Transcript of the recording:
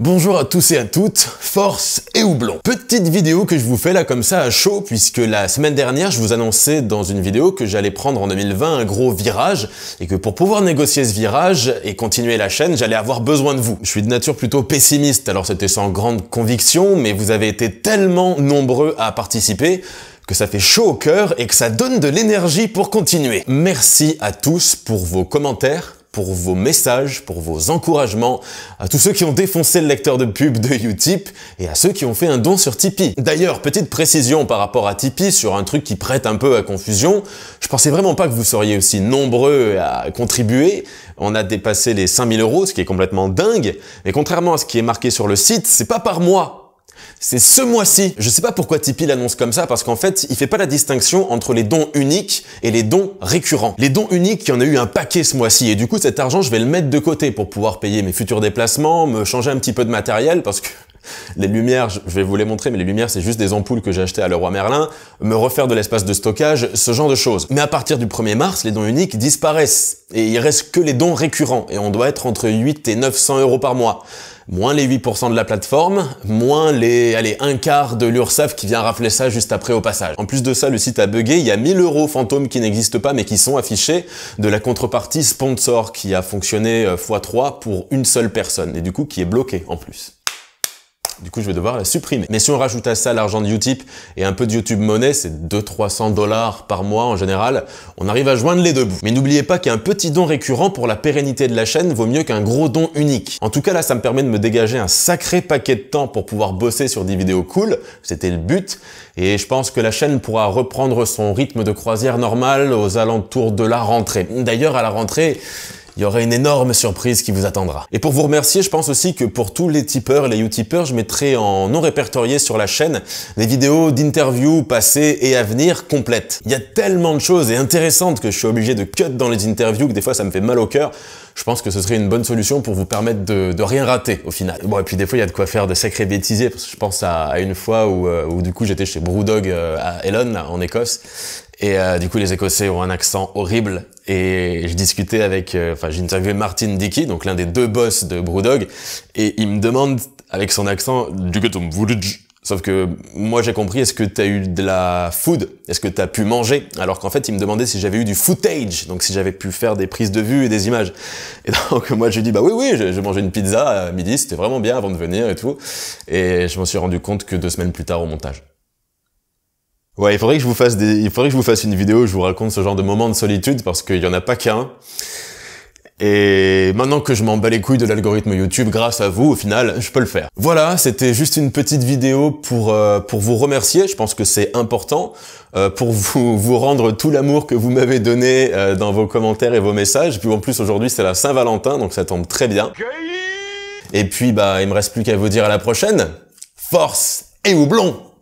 Bonjour à tous et à toutes, force et houblon. Petite vidéo que je vous fais là comme ça à chaud puisque la semaine dernière je vous annonçais dans une vidéo que j'allais prendre en 2020 un gros virage et que pour pouvoir négocier ce virage et continuer la chaîne j'allais avoir besoin de vous. Je suis de nature plutôt pessimiste alors c'était sans grande conviction mais vous avez été tellement nombreux à participer que ça fait chaud au cœur et que ça donne de l'énergie pour continuer. Merci à tous pour vos commentaires pour vos messages, pour vos encouragements, à tous ceux qui ont défoncé le lecteur de pub de Utip et à ceux qui ont fait un don sur Tipeee. D'ailleurs, petite précision par rapport à Tipeee sur un truc qui prête un peu à confusion, je pensais vraiment pas que vous seriez aussi nombreux à contribuer. On a dépassé les 5000 euros, ce qui est complètement dingue, mais contrairement à ce qui est marqué sur le site, c'est pas par mois c'est ce mois-ci. Je sais pas pourquoi Tipeee l'annonce comme ça, parce qu'en fait, il fait pas la distinction entre les dons uniques et les dons récurrents. Les dons uniques, il y en a eu un paquet ce mois-ci, et du coup, cet argent, je vais le mettre de côté pour pouvoir payer mes futurs déplacements, me changer un petit peu de matériel, parce que les lumières, je vais vous les montrer, mais les lumières, c'est juste des ampoules que j'ai achetées à Leroy Merlin, me refaire de l'espace de stockage, ce genre de choses. Mais à partir du 1er mars, les dons uniques disparaissent et il reste que les dons récurrents et on doit être entre 8 et 900 euros par mois moins les 8% de la plateforme, moins les, allez, un quart de l'URSAF qui vient rafler ça juste après au passage. En plus de ça, le site a bugué, il y a 1000 euros fantômes qui n'existent pas mais qui sont affichés de la contrepartie sponsor qui a fonctionné x3 euh, pour une seule personne et du coup qui est bloqué en plus. Du coup, je vais devoir la supprimer. Mais si on rajoute à ça l'argent de Utip et un peu de YouTube Money, c'est 200-300 dollars par mois en général, on arrive à joindre les deux bouts. Mais n'oubliez pas qu'un petit don récurrent pour la pérennité de la chaîne vaut mieux qu'un gros don unique. En tout cas, là, ça me permet de me dégager un sacré paquet de temps pour pouvoir bosser sur des vidéos cool. C'était le but. Et je pense que la chaîne pourra reprendre son rythme de croisière normal aux alentours de la rentrée. D'ailleurs, à la rentrée, il y aura une énorme surprise qui vous attendra. Et pour vous remercier, je pense aussi que pour tous les tipeurs, les utipeurs, je mettrai en non répertorié sur la chaîne des vidéos d'interviews passées et à venir complètes. Il y a tellement de choses et intéressantes que je suis obligé de cut dans les interviews que des fois ça me fait mal au cœur. Je pense que ce serait une bonne solution pour vous permettre de, rien rater au final. Bon, et puis des fois, il y a de quoi faire de sacrés bêtisiers. Parce que je pense à, une fois euh, où, du coup j'étais chez Brewdog euh, à Elon, en Écosse, et euh, du coup, les Écossais ont un accent horrible. Et je discutais avec, euh, enfin, j'ai interviewé Martin Dickey, donc l'un des deux boss de Brewdog, et il me demande avec son accent du Sauf que moi j'ai compris, est-ce que t'as eu de la food Est-ce que t'as pu manger Alors qu'en fait, il me demandait si j'avais eu du footage, donc si j'avais pu faire des prises de vue et des images. Et donc moi je lui dis, bah oui, oui, j'ai mangé une pizza à midi, c'était vraiment bien avant de venir et tout. Et je m'en suis rendu compte que deux semaines plus tard au montage. Ouais, il faudrait que je vous fasse des, il faudrait que je vous fasse une vidéo où je vous raconte ce genre de moment de solitude parce qu'il y en a pas qu'un. Et maintenant que je m'en bats les couilles de l'algorithme YouTube, grâce à vous, au final, je peux le faire. Voilà, c'était juste une petite vidéo pour euh, pour vous remercier. Je pense que c'est important euh, pour vous vous rendre tout l'amour que vous m'avez donné euh, dans vos commentaires et vos messages. puis en plus aujourd'hui c'est la Saint-Valentin, donc ça tombe très bien. Et puis bah il me reste plus qu'à vous dire à la prochaine. Force et houblon.